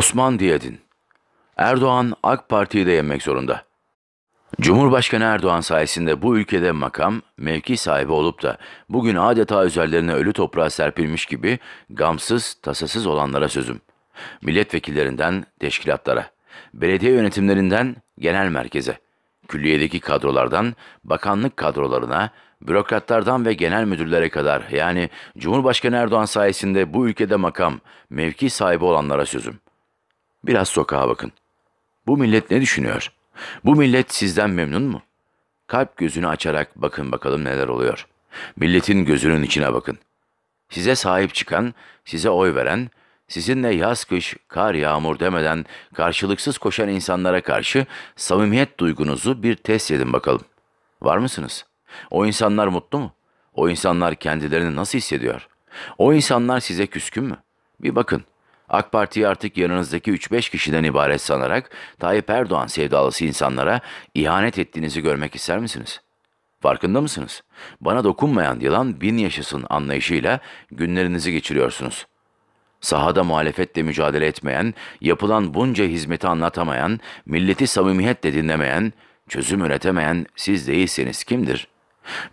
Osman Diyedin. Erdoğan AK Parti'yi de yemek zorunda. Cumhurbaşkanı Erdoğan sayesinde bu ülkede makam, mevki sahibi olup da bugün adeta üzerlerine ölü toprağa serpilmiş gibi gamsız, tasasız olanlara sözüm. Milletvekillerinden teşkilatlara, belediye yönetimlerinden genel merkeze, külliyedeki kadrolardan bakanlık kadrolarına, bürokratlardan ve genel müdürlere kadar yani Cumhurbaşkanı Erdoğan sayesinde bu ülkede makam, mevki sahibi olanlara sözüm. Biraz sokağa bakın. Bu millet ne düşünüyor? Bu millet sizden memnun mu? Kalp gözünü açarak bakın bakalım neler oluyor. Milletin gözünün içine bakın. Size sahip çıkan, size oy veren, sizinle yaz kış, kar yağmur demeden karşılıksız koşan insanlara karşı samimiyet duygunuzu bir test edin bakalım. Var mısınız? O insanlar mutlu mu? O insanlar kendilerini nasıl hissediyor? O insanlar size küskün mü? Bir bakın. AK Parti'yi artık yanınızdaki 3-5 kişiden ibaret sanarak Tayyip Erdoğan sevdalısı insanlara ihanet ettiğinizi görmek ister misiniz? Farkında mısınız? Bana dokunmayan yılan bin yaşasın anlayışıyla günlerinizi geçiriyorsunuz. Sahada muhalefetle mücadele etmeyen, yapılan bunca hizmeti anlatamayan, milleti samimiyetle dinlemeyen, çözüm üretemeyen siz değilseniz kimdir?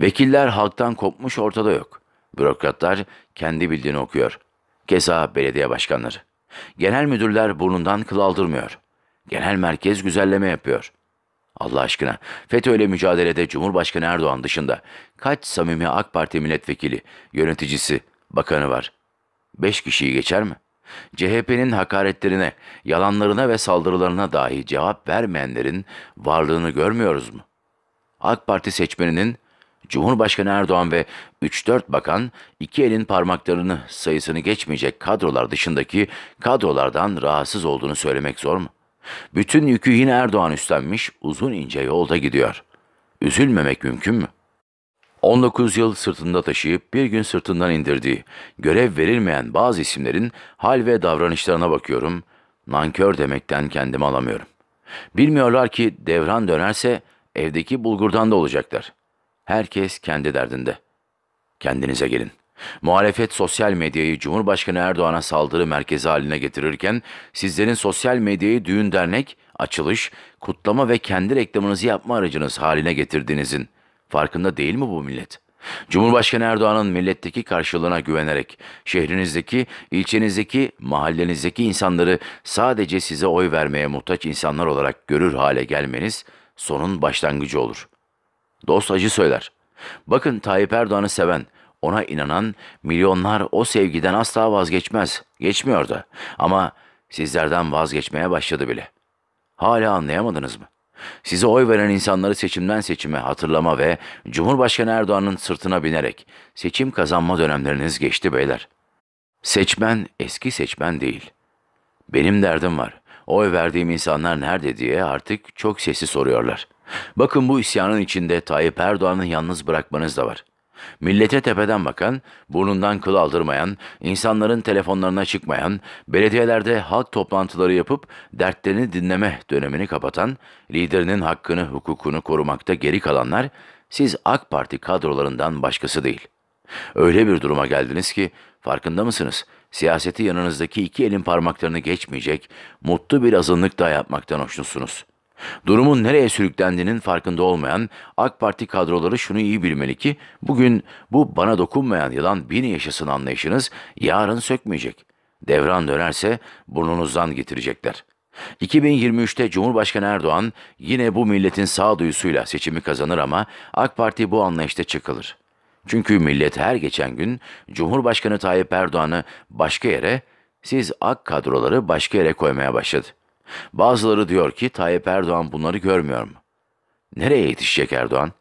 Vekiller halktan kopmuş ortada yok. Bürokratlar kendi bildiğini okuyor.'' keza belediye başkanları. Genel müdürler burnundan kıl aldırmıyor. Genel merkez güzelleme yapıyor. Allah aşkına FETÖ'yle mücadelede Cumhurbaşkanı Erdoğan dışında kaç samimi AK Parti milletvekili, yöneticisi, bakanı var? Beş kişiyi geçer mi? CHP'nin hakaretlerine, yalanlarına ve saldırılarına dahi cevap vermeyenlerin varlığını görmüyoruz mu? AK Parti seçmeninin Cumhurbaşkanı Erdoğan ve 3-4 bakan iki elin parmaklarını sayısını geçmeyecek kadrolar dışındaki kadrolardan rahatsız olduğunu söylemek zor mu? Bütün yükü yine Erdoğan üstlenmiş, uzun ince yolda gidiyor. Üzülmemek mümkün mü? 19 yıl sırtında taşıyıp bir gün sırtından indirdiği, görev verilmeyen bazı isimlerin hal ve davranışlarına bakıyorum, nankör demekten kendimi alamıyorum. Bilmiyorlar ki devran dönerse evdeki bulgurdan da olacaklar. Herkes kendi derdinde. Kendinize gelin. Muhalefet sosyal medyayı Cumhurbaşkanı Erdoğan'a saldırı merkezi haline getirirken sizlerin sosyal medyayı düğün dernek, açılış, kutlama ve kendi reklamınızı yapma aracınız haline getirdiğinizin farkında değil mi bu millet? Cumhurbaşkanı Erdoğan'ın milletteki karşılığına güvenerek şehrinizdeki, ilçenizdeki, mahallenizdeki insanları sadece size oy vermeye muhtaç insanlar olarak görür hale gelmeniz sonun başlangıcı olur. Dost acı söyler. Bakın Tayyip Erdoğan'ı seven, ona inanan milyonlar o sevgiden asla vazgeçmez. Geçmiyor da. Ama sizlerden vazgeçmeye başladı bile. Hala anlayamadınız mı? Size oy veren insanları seçimden seçime hatırlama ve Cumhurbaşkanı Erdoğan'ın sırtına binerek seçim kazanma dönemleriniz geçti beyler. Seçmen eski seçmen değil. Benim derdim var. Oy verdiğim insanlar nerede diye artık çok sesi soruyorlar.'' Bakın bu isyanın içinde Tayyip Erdoğan'ı yalnız bırakmanız da var. Millete tepeden bakan, burnundan kıl aldırmayan, insanların telefonlarına çıkmayan, belediyelerde halk toplantıları yapıp dertlerini dinleme dönemini kapatan, liderinin hakkını, hukukunu korumakta geri kalanlar siz AK Parti kadrolarından başkası değil. Öyle bir duruma geldiniz ki farkında mısınız? Siyaseti yanınızdaki iki elin parmaklarını geçmeyecek, mutlu bir azınlık daha yapmaktan hoşnutsunuz.'' Durumun nereye sürüklendiğinin farkında olmayan AK Parti kadroları şunu iyi bilmeli ki bugün bu bana dokunmayan yılan bin yaşasın anlayışınız yarın sökmeyecek. Devran dönerse burnunuzdan getirecekler. 2023'te Cumhurbaşkanı Erdoğan yine bu milletin sağduyusuyla seçimi kazanır ama AK Parti bu anlayışta çıkılır. Çünkü millet her geçen gün Cumhurbaşkanı Tayyip Erdoğan'ı başka yere, siz AK kadroları başka yere koymaya başladı. Bazıları diyor ki Tayyip Erdoğan bunları görmüyor mu? Nereye yetişecek Erdoğan?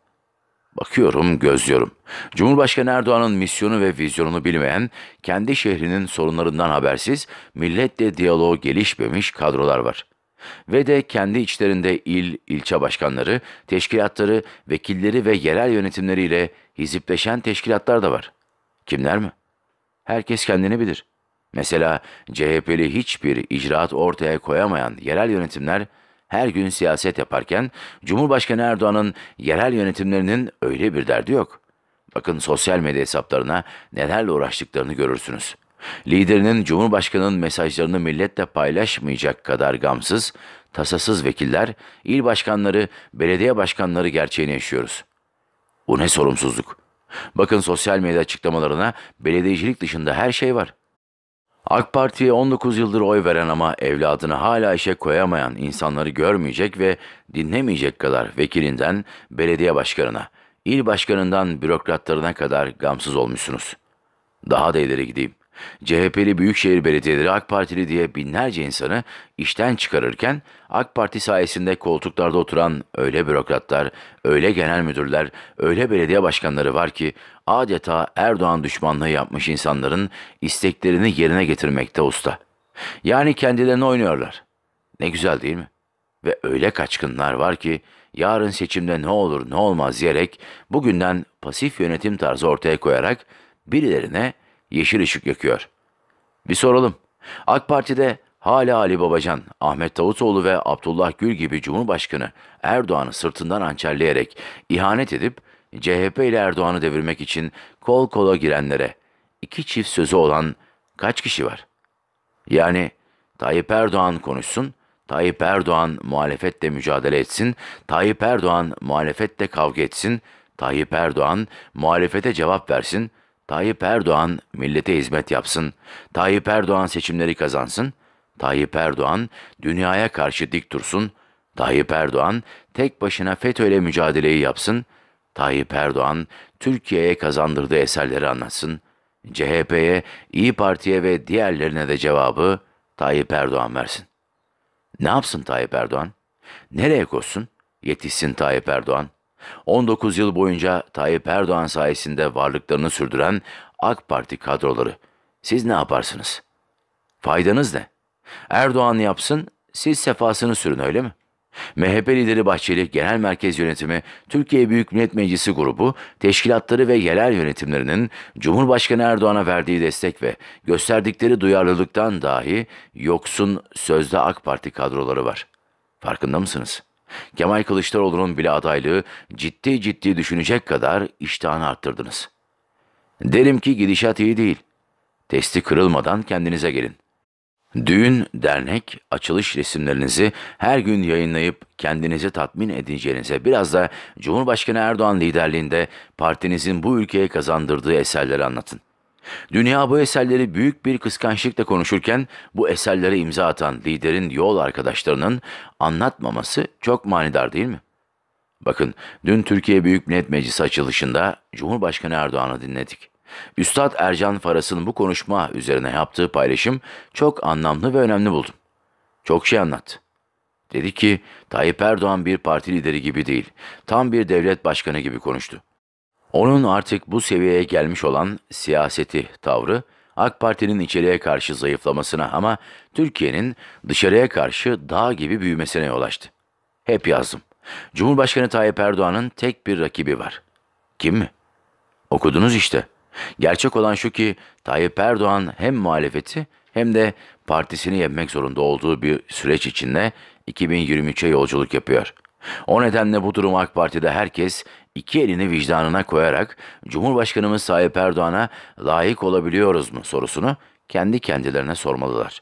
Bakıyorum, gözlüyorum. Cumhurbaşkanı Erdoğan'ın misyonu ve vizyonunu bilmeyen, kendi şehrinin sorunlarından habersiz, milletle diyaloğu gelişmemiş kadrolar var. Ve de kendi içlerinde il, ilçe başkanları, teşkilatları, vekilleri ve yerel yönetimleriyle hizipleşen teşkilatlar da var. Kimler mi? Herkes kendini bilir.'' Mesela CHP'li hiçbir icraat ortaya koyamayan yerel yönetimler her gün siyaset yaparken Cumhurbaşkanı Erdoğan'ın yerel yönetimlerinin öyle bir derdi yok. Bakın sosyal medya hesaplarına nelerle uğraştıklarını görürsünüz. Liderinin Cumhurbaşkanı'nın mesajlarını milletle paylaşmayacak kadar gamsız, tasasız vekiller, il başkanları, belediye başkanları gerçeğini yaşıyoruz. Bu ne sorumsuzluk. Bakın sosyal medya açıklamalarına belediyecilik dışında her şey var. AK Parti'ye 19 yıldır oy veren ama evladını hala işe koyamayan insanları görmeyecek ve dinlemeyecek kadar vekilinden belediye başkanına, il başkanından bürokratlarına kadar gamsız olmuşsunuz. Daha da ileri gideyim. CHP'li büyükşehir belediyeleri AK Partili diye binlerce insanı işten çıkarırken AK Parti sayesinde koltuklarda oturan öyle bürokratlar, öyle genel müdürler, öyle belediye başkanları var ki adeta Erdoğan düşmanlığı yapmış insanların isteklerini yerine getirmekte usta. Yani kendilerini oynuyorlar. Ne güzel değil mi? Ve öyle kaçkınlar var ki yarın seçimde ne olur ne olmaz diyerek bugünden pasif yönetim tarzı ortaya koyarak birilerine yeşil ışık yakıyor. Bir soralım. AK Parti'de hala Ali Babacan, Ahmet Davutoğlu ve Abdullah Gül gibi Cumhurbaşkanı Erdoğan'ı sırtından hançerleyerek ihanet edip CHP ile Erdoğan'ı devirmek için kol kola girenlere iki çift sözü olan kaç kişi var? Yani Tayyip Erdoğan konuşsun, Tayyip Erdoğan muhalefetle mücadele etsin, Tayyip Erdoğan muhalefetle kavga etsin, Tayyip Erdoğan muhalefete cevap versin, Tayyip Erdoğan millete hizmet yapsın, Tayyip Erdoğan seçimleri kazansın, Tayyip Erdoğan dünyaya karşı dik dursun, Tayyip Erdoğan tek başına FETÖ ile mücadeleyi yapsın, Tayyip Erdoğan Türkiye'ye kazandırdığı eserleri anlatsın, CHP'ye, İyi Parti'ye ve diğerlerine de cevabı Tayyip Erdoğan versin. Ne yapsın Tayyip Erdoğan? Nereye koşsun? Yetişsin Tayyip Erdoğan. 19 yıl boyunca Tayyip Erdoğan sayesinde varlıklarını sürdüren AK Parti kadroları. Siz ne yaparsınız? Faydanız ne? Erdoğan yapsın, siz sefasını sürün öyle mi? MHP lideri Bahçeli Genel Merkez Yönetimi, Türkiye Büyük Millet Meclisi grubu, teşkilatları ve yerel yönetimlerinin Cumhurbaşkanı Erdoğan'a verdiği destek ve gösterdikleri duyarlılıktan dahi yoksun sözde AK Parti kadroları var. Farkında mısınız?'' Kemal Kılıçdaroğlu'nun bile adaylığı ciddi ciddi düşünecek kadar iştahını arttırdınız. Derim ki gidişat iyi değil. Testi kırılmadan kendinize gelin. Düğün, dernek, açılış resimlerinizi her gün yayınlayıp kendinizi tatmin edeceğinize biraz da Cumhurbaşkanı Erdoğan liderliğinde partinizin bu ülkeye kazandırdığı eserleri anlatın. Dünya bu eserleri büyük bir kıskançlıkla konuşurken bu eserlere imza atan liderin yol arkadaşlarının anlatmaması çok manidar değil mi? Bakın dün Türkiye Büyük Millet Meclisi açılışında Cumhurbaşkanı Erdoğan'ı dinledik. Üstad Ercan Faras'ın bu konuşma üzerine yaptığı paylaşım çok anlamlı ve önemli buldum. Çok şey anlattı. Dedi ki Tayyip Erdoğan bir parti lideri gibi değil, tam bir devlet başkanı gibi konuştu. Onun artık bu seviyeye gelmiş olan siyaseti, tavrı, AK Parti'nin içeriye karşı zayıflamasına ama Türkiye'nin dışarıya karşı dağ gibi büyümesine yol açtı. Hep yazdım. Cumhurbaşkanı Tayyip Erdoğan'ın tek bir rakibi var. Kim mi? Okudunuz işte. Gerçek olan şu ki Tayyip Erdoğan hem muhalefeti hem de partisini yenmek zorunda olduğu bir süreç içinde 2023'e yolculuk yapıyor.'' O nedenle bu durum AK Parti'de herkes iki elini vicdanına koyarak Cumhurbaşkanımız Tayyip Erdoğan'a layık olabiliyoruz mu sorusunu kendi kendilerine sormalılar.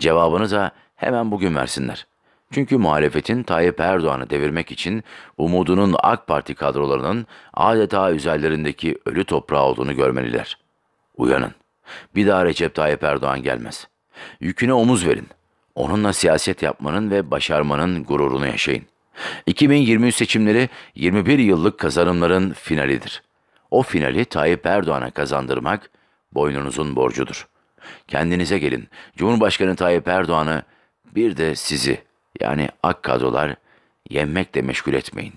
Cevabını da hemen bugün versinler. Çünkü muhalefetin Tayyip Erdoğan'ı devirmek için umudunun AK Parti kadrolarının adeta üzerlerindeki ölü toprağı olduğunu görmeliler. Uyanın. Bir daha Recep Tayyip Erdoğan gelmez. Yüküne omuz verin. Onunla siyaset yapmanın ve başarmanın gururunu yaşayın.'' 2023 seçimleri 21 yıllık kazanımların finalidir. O finali Tayyip Erdoğan'a kazandırmak boynunuzun borcudur. Kendinize gelin. Cumhurbaşkanı Tayyip Erdoğan'ı bir de sizi yani ak kadrolar yenmekle meşgul etmeyin.